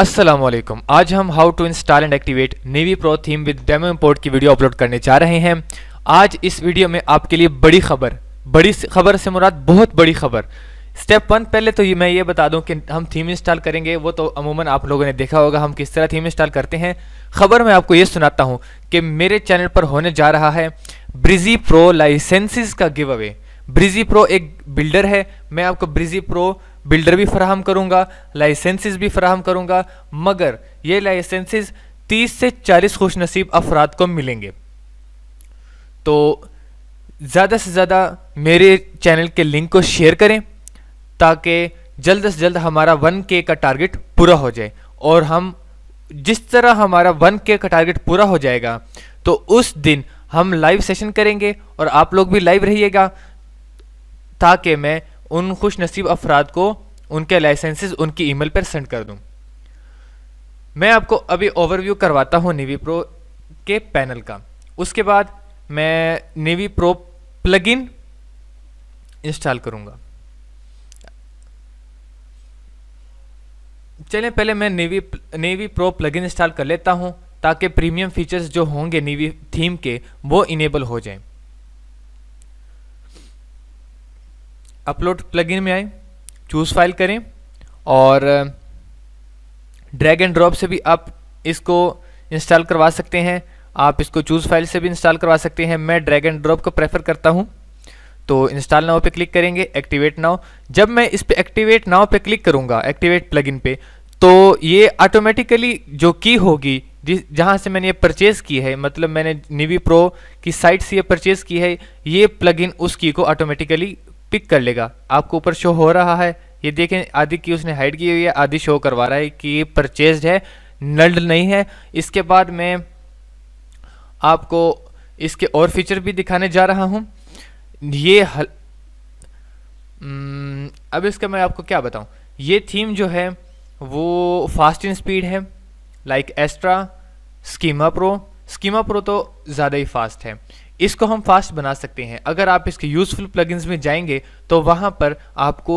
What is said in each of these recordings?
असलम आज हम how to install and activate Neve Pro theme with demo import की video upload करने जा रहे हैं आज इस वीडियो में आपके लिए बड़ी खबर बड़ी खबर से मुराद बहुत बड़ी खबर स्टेप वन पहले तो ये मैं ये बता दूं कि हम थीम इंस्टॉल करेंगे वो तो अमूमन आप लोगों ने देखा होगा हम किस तरह थीम इंस्टॉल करते हैं खबर मैं आपको ये सुनाता हूँ कि मेरे चैनल पर होने जा रहा है ब्रिजी प्रो लाइसेंसिस का गिव अवे ब्रिजी प्रो एक बिल्डर है मैं आपको ब्रिजी प्रो बिल्डर भी फराहम करूँगा लाइसेंसेस भी फराहम करूँगा मगर ये लाइसेंसेस 30 से 40 खुश नसीब अफराद को मिलेंगे तो ज़्यादा से ज़्यादा मेरे चैनल के लिंक को शेयर करें ताकि जल्द से जल्द हमारा वन के का टारगेट पूरा हो जाए और हम जिस तरह हमारा वन के का टारगेट पूरा हो जाएगा तो उस दिन हम लाइव सेशन करेंगे और आप लोग भी लाइव रहिएगा ताकि मैं उन खुश नसीब अफराद को उनके लाइसेंसेस उनकी ईमेल पर सेंड कर दूँ मैं आपको अभी ओवरव्यू करवाता हूँ नेवी प्रो के पैनल का उसके बाद मैं नेवी प्रो प्लगइन इंस्टॉल करूँगा चलें पहले मैं Neve Neve Pro plugin install कर लेता हूँ ताकि प्रीमियम फीचर्स जो होंगे नेवी थीम के वो इनेबल हो जाएं अपलोड प्लगइन में आए चूज़ फाइल करें और ड्रैग एंड ड्रॉप से भी आप इसको इंस्टॉल करवा सकते हैं आप इसको चूज़ फाइल से भी इंस्टॉल करवा सकते हैं मैं ड्रैग एंड ड्रॉप को प्रेफर करता हूँ तो इंस्टॉल नाव पे क्लिक करेंगे एक्टिवेट नाव जब मैं इस पर एक्टिवेट नाव पे क्लिक करूँगा एक्टिवेट प्लगइन पे तो ये ऑटोमेटिकली जो की होगी जिस जहाँ से मैंने ये परचेज़ की है मतलब मैंने निवी प्रो की साइट से ये परचेज़ की है ये प्लगइन उस की को ऑटोमेटिकली पिक कर लेगा आपको ऊपर शो हो रहा है ये देखें आधी की उसने हाइड की हुई है आधी शो करवा रहा है कि ये परचेज है नल्ड नहीं है इसके बाद मैं आपको इसके और फीचर भी दिखाने जा रहा हूँ ये हल हम्म, अब इसका मैं आपको क्या बताऊँ ये थीम जो है वो फास्ट इन स्पीड है like Astra Schema Pro Schema Pro तो ज़्यादा ही फास्ट है इसको हम फास्ट बना सकते हैं अगर आप इसके यूज़फुल प्लगइन्स में जाएंगे तो वहाँ पर आपको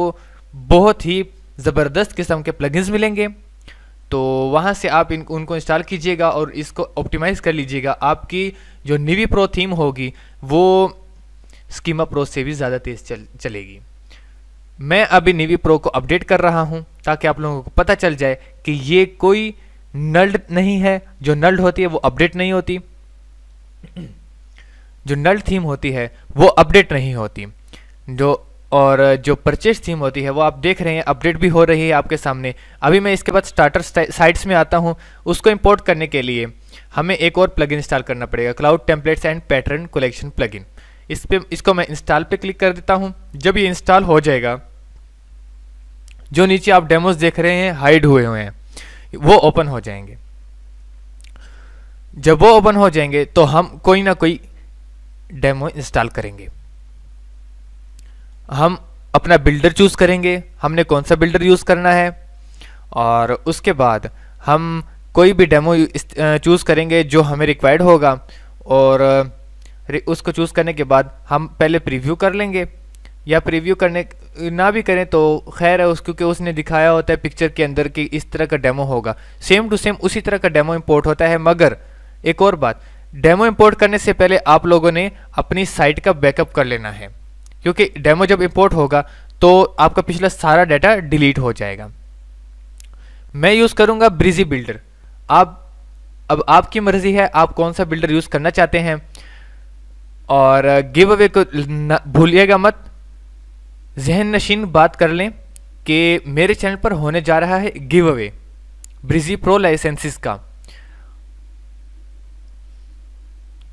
बहुत ही ज़बरदस्त किस्म के प्लगइन्स मिलेंगे तो वहाँ से आप इन उनको इंस्टॉल कीजिएगा और इसको ऑप्टिमाइज़ कर लीजिएगा आपकी जो निवी प्रो थीम होगी वो स्कीमा प्रो से भी ज़्यादा तेज़ चल चलेगी मैं अभी निवी प्रो को अपडेट कर रहा हूँ ताकि आप लोगों को पता चल जाए कि ये कोई नल्ड नहीं है जो नल्ड होती है वो अपडेट नहीं होती जो नल थीम होती है वो अपडेट नहीं होती जो और जो परचेज थीम होती है वो आप देख रहे हैं अपडेट भी हो रही है आपके सामने अभी मैं इसके बाद स्टार्टर साइट्स में आता हूँ उसको इम्पोर्ट करने के लिए हमें एक और प्लगइन इंस्टॉल करना पड़ेगा cloud templates and pattern collection plugin इस पर इसको मैं इंस्टॉल पे क्लिक कर देता हूँ जब ये इंस्टॉल हो जाएगा जो नीचे आप डेमोज देख रहे हैं हाइड हुए हुए हैं वो ओपन हो जाएंगे जब वो ओपन हो जाएंगे तो हम कोई ना कोई डेमो इंस्टॉल करेंगे हम अपना बिल्डर चूज़ करेंगे हमने कौन सा बिल्डर यूज़ करना है और उसके बाद हम कोई भी डेमो चूज़ करेंगे जो हमें रिक्वायर्ड होगा और उसको चूज़ करने के बाद हम पहले प्रीव्यू कर लेंगे या प्रीव्यू करने ना भी करें तो खैर है उस क्योंकि उसने दिखाया होता है पिक्चर के अंदर कि इस तरह का डेमो होगा सेम टू सेम उसी तरह का डेमो इंपोर्ट होता है मगर एक और बात डेमो इंपोर्ट करने से पहले आप लोगों ने अपनी साइट का बैकअप कर लेना है क्योंकि डेमो जब इंपोर्ट होगा तो आपका पिछला सारा डाटा डिलीट हो जाएगा मैं यूज़ करूँगा ब्रिजी बिल्डर आप अब आपकी मर्ज़ी है आप कौन सा बिल्डर यूज़ करना चाहते हैं और गिव अवे को भूलिएगा मत जहन नशीन बात कर लें कि मेरे चैनल पर होने जा रहा है giveaway Brizy Pro licenses का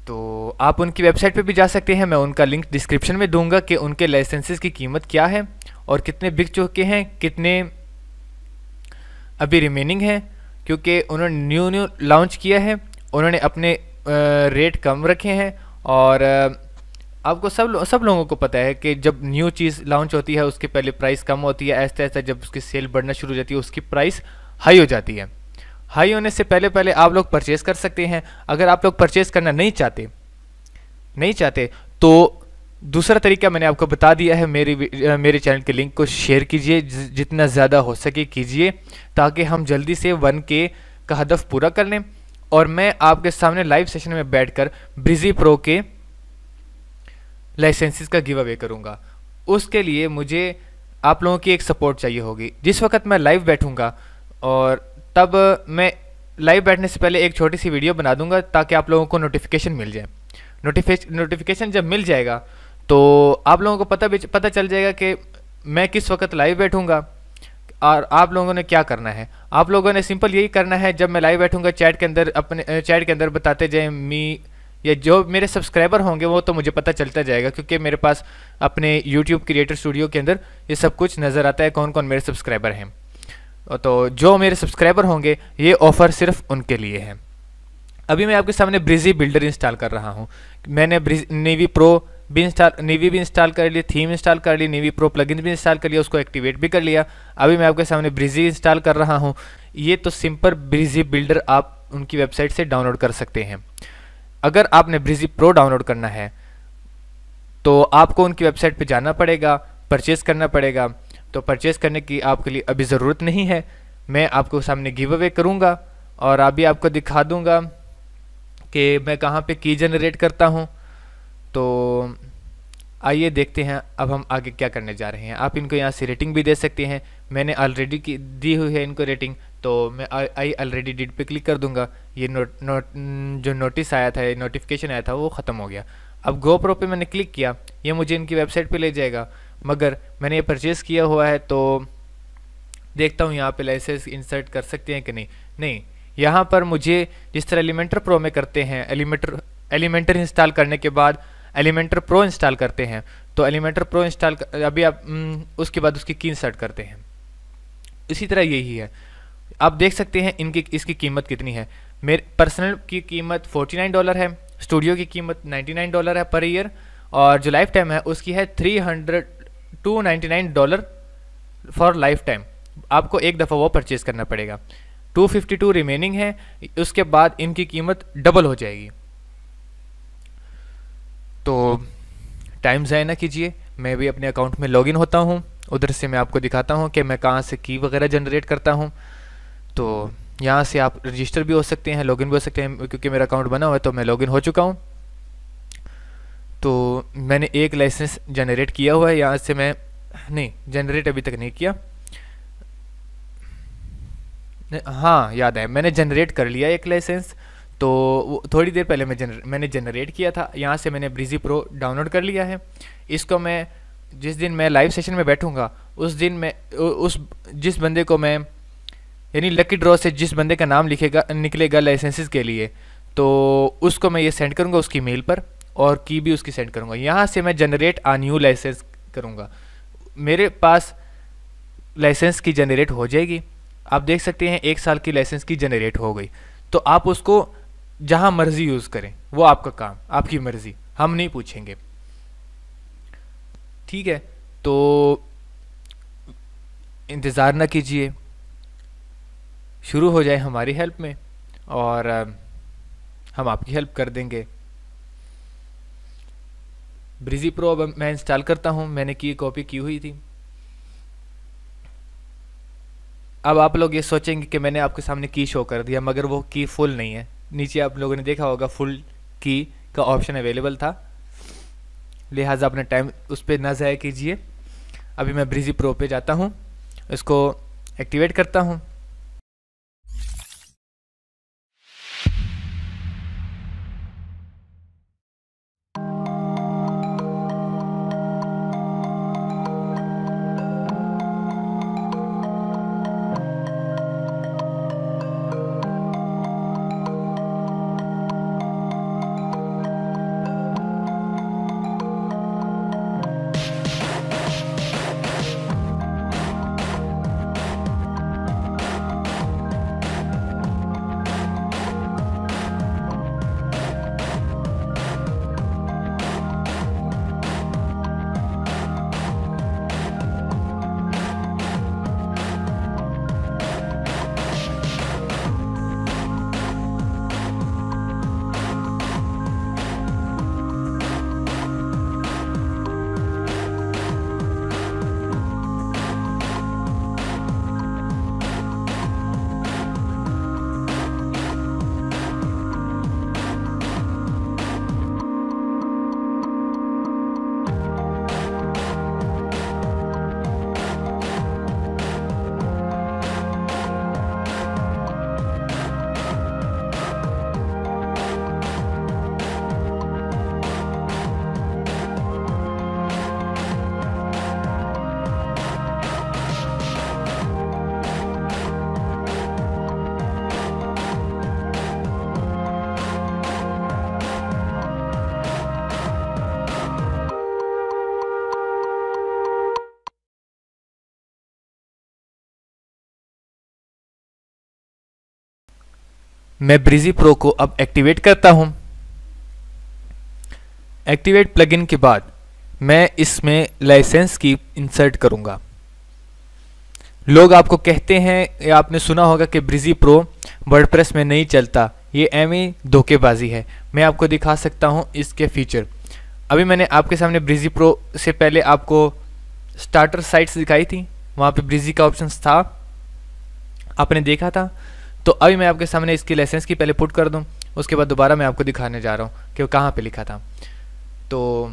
तो आप उनकी वेबसाइट पे भी जा सकते हैं मैं उनका लिंक डिस्क्रिप्शन में दूंगा कि उनके लाइसेंसेस की कीमत क्या है और कितने बिक चुके हैं कितने अभी रिमेनिंग हैं क्योंकि उन्होंने न्यू न्यू लॉन्च किया है उन्होंने अपने रेट कम रखे हैं और आपको सब लो, सब लोगों को पता है कि जब न्यू चीज़ लॉन्च होती है उसके पहले प्राइस कम होती है ऐसा ऐसा जब उसकी सेल बढ़ना शुरू हो जाती है उसकी प्राइस हाई हो जाती है हाई होने से पहले पहले आप लोग परचेज़ कर सकते हैं अगर आप लोग परचेज़ करना नहीं चाहते नहीं चाहते तो दूसरा तरीका मैंने आपको बता दिया है मेरी मेरे चैनल के लिंक को शेयर कीजिए जितना ज़्यादा हो सके कीजिए ताकि हम जल्दी से वन के का हदफ पूरा कर लें और मैं आपके सामने लाइव सेशन में बैठकर ब्रिजी प्रो के लाइसेंसेस का गिव अवे करूँगा उसके लिए मुझे आप लोगों की एक सपोर्ट चाहिए होगी जिस वक्त मैं लाइव बैठूँगा और तब मैं लाइव बैठने से पहले एक छोटी सी वीडियो बना दूंगा ताकि आप लोगों को नोटिफिकेशन मिल जाए नोटिफिकेशन नोटिफिकेशन जब मिल जाएगा तो आप लोगों को पता भी पता चल जाएगा कि मैं किस वक्त लाइव बैठूंगा और आप लोगों ने क्या करना है आप लोगों ने सिंपल यही करना है जब मैं लाइव बैठूंगा चैट के अंदर अपने चैट के अंदर बताते जाए मी या जो मेरे सब्सक्राइबर होंगे वो तो मुझे पता चलता जाएगा क्योंकि मेरे पास अपने यूट्यूब क्रिएटर स्टूडियो के अंदर ये सब कुछ नज़र आता है कौन कौन मेरे सब्सक्राइबर हैं तो जो मेरे सब्सक्राइबर होंगे ये ऑफ़र सिर्फ उनके लिए है अभी मैं आपके सामने ब्रिजी बिल्डर इंस्टॉल कर रहा हूँ मैंने नेवी प्रो भी इंस्टॉल नेवी भी इंस्टॉल कर ली थीम इंस्टॉल कर ली नेवी प्रो प्लगइन भी इंस्टॉल कर लिया उसको एक्टिवेट भी कर लिया अभी मैं आपके सामने ब्रिजी इंस्टॉल कर रहा हूँ ये तो सिंपल ब्रिजी बिल्डर आप उनकी वेबसाइट से डाउनलोड कर सकते हैं अगर आपने ब्रिजी प्रो डाउनलोड करना है तो आपको उनकी वेबसाइट पर जाना पड़ेगा परचेज़ करना पड़ेगा तो परचेज़ करने की आपके लिए अभी ज़रूरत नहीं है मैं आपको सामने गिव अवे करूँगा और अभी आपको दिखा दूँगा कि मैं कहाँ पे की जनरेट करता हूँ तो आइए देखते हैं अब हम आगे क्या करने जा रहे हैं आप इनको यहाँ से रेटिंग भी दे सकते हैं मैंने ऑलरेडी की दी हुई है इनको रेटिंग तो मैं आई ऑलरेडी डिट पे क्लिक कर दूंगा ये नोट नोट जो नोटिस आया था नोटिफिकेशन आया था वो ख़त्म हो गया अब गोप्रो पे मैंने क्लिक किया ये मुझे इनकी वेबसाइट पे ले जाएगा मगर मैंने ये परचेज़ किया हुआ है तो देखता हूँ यहाँ पे लाइसेंस इंसर्ट कर सकते हैं कि नहीं नहीं यहाँ पर मुझे जिस तरह एलिमेंटर प्रो में करते हैं एलिमेंटर एलिमेंटर इंस्टॉल करने के बाद एलिमेंटर प्रो इंस्टॉल करते हैं तो एलिमेंटर प्रो इंस्टॉल अभी आप उसके बाद उसकी की इंसर्ट करते हैं इसी तरह यही है आप देख सकते हैं इनकी इसकी कीमत कितनी है मेरे पर्सनल की कीमत 49 डॉलर है स्टूडियो की कीमत 99 डॉलर है पर ईयर और जो लाइफ टाइम है उसकी है 300 two nine dollar for lifetime आपको एक दफ़ा वो परचेज़ करना पड़ेगा टू फिफ्टी टू रिमेनिंग है उसके बाद इनकी कीमत डबल हो जाएगी तो टाइम ज़ाय ना कीजिए मैं भी अपने अकाउंट में लॉगिन होता हूँ उधर से मैं आपको दिखाता हूँ कि मैं कहाँ से की वगैरह जनरेट करता हूँ तो यहाँ से आप रजिस्टर भी हो सकते हैं लॉगिन भी हो सकते हैं क्योंकि मेरा अकाउंट बना हुआ है तो मैं लॉगिन हो चुका हूँ तो मैंने एक लाइसेंस जनरेट किया हुआ है यहाँ से मैं नहीं जनरेट अभी तक नहीं किया हाँ याद है मैंने जनरेट कर लिया एक लाइसेंस तो थोड़ी देर पहले मैं जनर, मैंने जनरेट किया था यहाँ से मैंने ब्रिजी प्रो डाउनलोड कर लिया है इसको मैं जिस दिन मैं लाइव सेशन में बैठूंगा उस दिन मैं उस जिस बंदे को मैं यानी लकी ड्रॉ से जिस बंदे का नाम लिखेगा निकलेगा लाइसेंसेस के लिए तो उसको मैं ये सेंड करूँगा उसकी मेल पर और की भी उसकी सेंड करूँगा यहाँ से मैं जनरेट आ न्यू लाइसेंस करूँगा मेरे पास लाइसेंस की जनरेट हो जाएगी आप देख सकते हैं एक साल की लाइसेंस की जनरेट हो गई तो आप उसको जहाँ मर्ज़ी यूज़ करें वो आपका काम आपकी मर्ज़ी हम नहीं पूछेंगे ठीक है तो इंतज़ार ना कीजिए शुरू हो जाए हमारी हेल्प में और हम आपकी हेल्प कर देंगे ब्रिजी प्रो अब मैं इंस्टॉल करता हूँ मैंने की कॉपी की हुई थी अब आप लोग ये सोचेंगे कि मैंने आपके सामने की शो कर दिया मगर वो की फुल नहीं है नीचे आप लोगों ने देखा होगा फुल की का ऑप्शन अवेलेबल था लिहाजा अपना टाइम उस पर ना ज़ाया कीजिए अभी मैं ब्रिजी प्रो पे जाता हूँ इसको एक्टिवेट करता हूँ मैं ब्रिजी प्रो को अब एक्टिवेट करता हूं एक्टिवेट प्लगइन के बाद मैं इसमें लाइसेंस की इंसर्ट करूंगा लोग आपको कहते हैं या आपने सुना होगा कि ब्रिजी प्रो वर्डप्रेस में नहीं चलता ये एम धोखेबाजी है मैं आपको दिखा सकता हूँ इसके फीचर अभी मैंने आपके सामने ब्रिजी प्रो से पहले आपको स्टार्टर साइट्स दिखाई थी वहाँ पे ब्रिजी का ऑप्शन था आपने देखा था तो अभी मैं आपके सामने इसकी लाइसेंस की पहले पुट कर दूँ उसके बाद दोबारा मैं आपको दिखाने जा रहा हूँ कि वो कहाँ पर लिखा था तो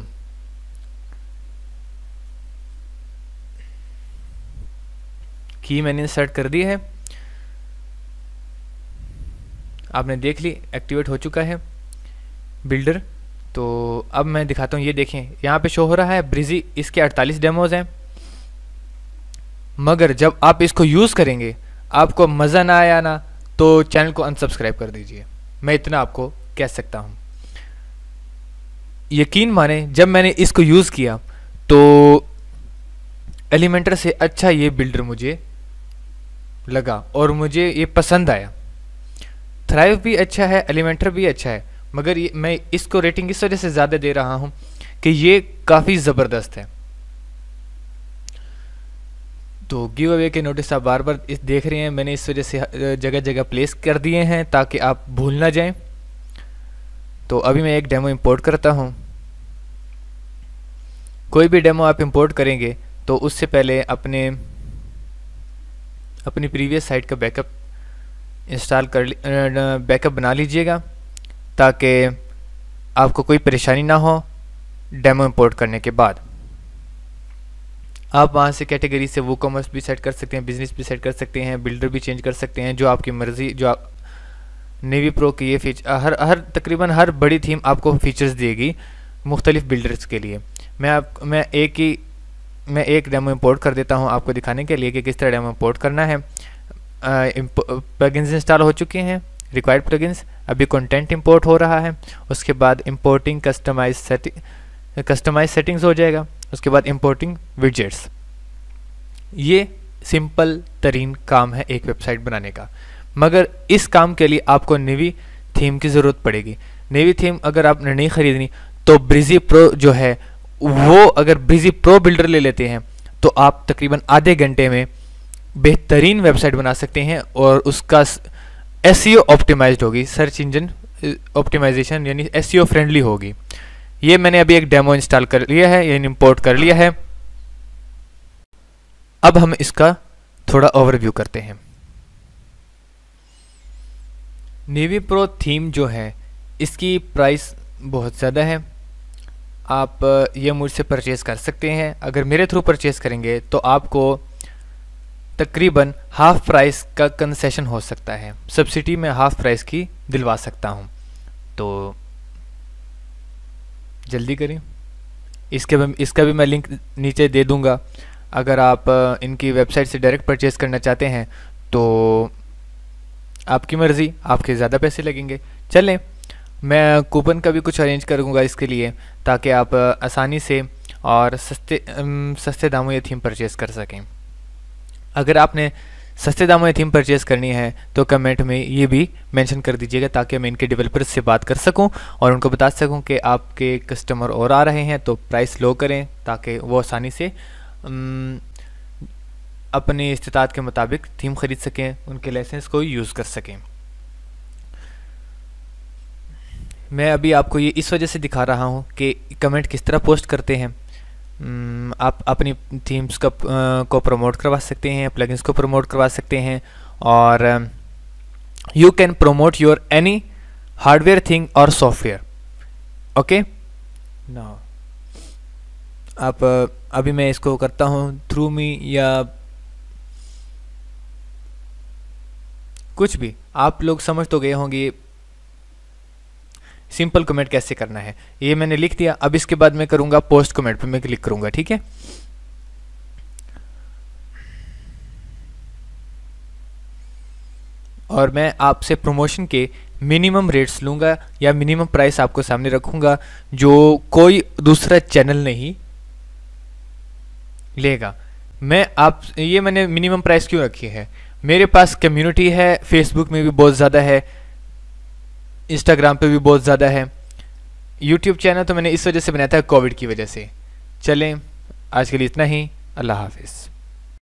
की मैंने इंसर्ट कर दी है आपने देख ली एक्टिवेट हो चुका है बिल्डर तो अब मैं दिखाता हूँ ये देखें यहाँ पे शो हो रहा है ब्रिजी इसके 48 डेमोज हैं मगर जब आप इसको यूज़ करेंगे आपको मज़ा ना आया ना तो चैनल को अनसब्सक्राइब कर दीजिए मैं इतना आपको कह सकता हूँ यकीन माने जब मैंने इसको यूज़ किया तो एलिमेंटर से अच्छा ये बिल्डर मुझे लगा और मुझे ये पसंद आया थ्राइव भी अच्छा है एलिमेंटर भी अच्छा है मगर ये मैं इसको रेटिंग इस वजह से ज़्यादा दे रहा हूँ कि ये काफ़ी ज़बरदस्त है तो गिव अवे के नोटिस आप बार बार इस देख रहे हैं मैंने इस वजह से जगह जगह प्लेस कर दिए हैं ताकि आप भूल ना जाएं तो अभी मैं एक डेमो इंपोर्ट करता हूं कोई भी डेमो आप इंपोर्ट करेंगे तो उससे पहले अपने अपनी प्रीवियस साइट का बैकअप इंस्टॉल कर बैकअप बना लीजिएगा ताकि आपको कोई परेशानी ना हो डेमो इंपोर्ट करने के बाद आप वहाँ से कैटेगरी से वो कॉमर्स भी सेट कर सकते हैं बिजनेस भी सेट कर सकते हैं बिल्डर भी चेंज कर सकते हैं जो आपकी मर्जी जो आप नेवी प्रो की ये फीच हर हर तकरीबन हर बड़ी थीम आपको फीचर्स देगी मुख्तलिफ बिल्डर्स के लिए मैं आप मैं एक ही मैं एक डेमो इंपोर्ट कर देता हूँ आपको दिखाने के लिए कि किस तरह डेमो इंपोर्ट करना है प्लगइन्स इंस्टॉल हो चुके हैं रिक्वायर्ड प्लगइन्स अभी कंटेंट इंपोर्ट हो रहा है उसके बाद importing customize setting customize settings हो जाएगा उसके बाद इम्पोर्टिंग विजेट्स ये सिंपल तरीन काम है एक वेबसाइट बनाने का मगर इस काम के लिए आपको नेवी थीम की ज़रूरत पड़ेगी नेवी थीम अगर आपने नहीं ख़रीदनी तो ब्रिजी प्रो जो है वो अगर ब्रिजी प्रो बिल्डर ले लेते हैं तो आप तकरीबन आधे घंटे में बेहतरीन वेबसाइट बना सकते हैं और उसका एस ऑप्टिमाइज्ड e होगी सर्च इंजन ऑप्टिमाइजेशन यानी एस फ्रेंडली e होगी ये मैंने अभी एक डेमो इंस्टॉल कर लिया है यानी इंपोर्ट कर लिया है अब हम इसका थोड़ा ओवरव्यू करते हैं नेवी प्रो थीम जो है इसकी प्राइस बहुत ज़्यादा है आप ये मुझसे परचेज़ कर सकते हैं अगर मेरे थ्रू परचेज़ करेंगे तो आपको तकरीबन हाफ़ प्राइस का कंसेशन हो सकता है सब्सिडी में हाफ़ प्राइस की दिलवा सकता हूँ तो जल्दी करें इसके इसका भी मैं लिंक नीचे दे दूँगा अगर आप इनकी वेबसाइट से डायरेक्ट परचेज़ करना चाहते हैं तो आपकी मर्ज़ी आपके ज़्यादा पैसे लगेंगे चलें मैं कूपन का भी कुछ अरेंज करूँगा इसके लिए ताकि आप आसानी से और सस्ते सस्ते दामों ये थीम परचेज़ कर सकें अगर आपने सस्ते दामों में थीम परचेज करनी है तो कमेंट में ये भी मेंशन कर दीजिएगा ताकि मैं इनके डेवलपर्स से बात कर सकूं और उनको बता सकूं कि आपके कस्टमर और आ रहे हैं तो प्राइस लो करें ताकि वो आसानी से अपने इस्तात के मुताबिक थीम ख़रीद सकें उनके लाइसेंस को यूज़ कर सकें मैं अभी आपको ये इस वजह से दिखा रहा हूँ कि कमेंट किस तरह पोस्ट करते हैं हम्म, आप अपनी थीम्स का को प्रमोट करवा सकते हैं प्लगइन्स को प्रमोट करवा सकते हैं और you can promote your any hardware thing और सॉफ्टवेयर ओके ना आप अभी मैं इसको करता हूँ थ्रू मी या कुछ भी आप लोग समझ तो गए होंगे सिंपल कमेंट कैसे करना है ये मैंने लिख दिया अब इसके बाद मैं करूंगा पोस्ट कमेंट पर मैं क्लिक करूंगा ठीक है और मैं आपसे प्रमोशन के मिनिमम रेट्स लूंगा या मिनिमम प्राइस आपको सामने रखूंगा जो कोई दूसरा चैनल नहीं लेगा मैं आप ये मैंने मिनिमम प्राइस क्यों रखी है मेरे पास कम्युनिटी है फेसबुक में भी बहुत ज़्यादा है इंस्टाग्राम पे भी बहुत ज़्यादा है यूट्यूब चैनल तो मैंने इस वजह से बनाया था कोविड की वजह से चलें आज के लिए इतना ही अल्लाह हाफिज़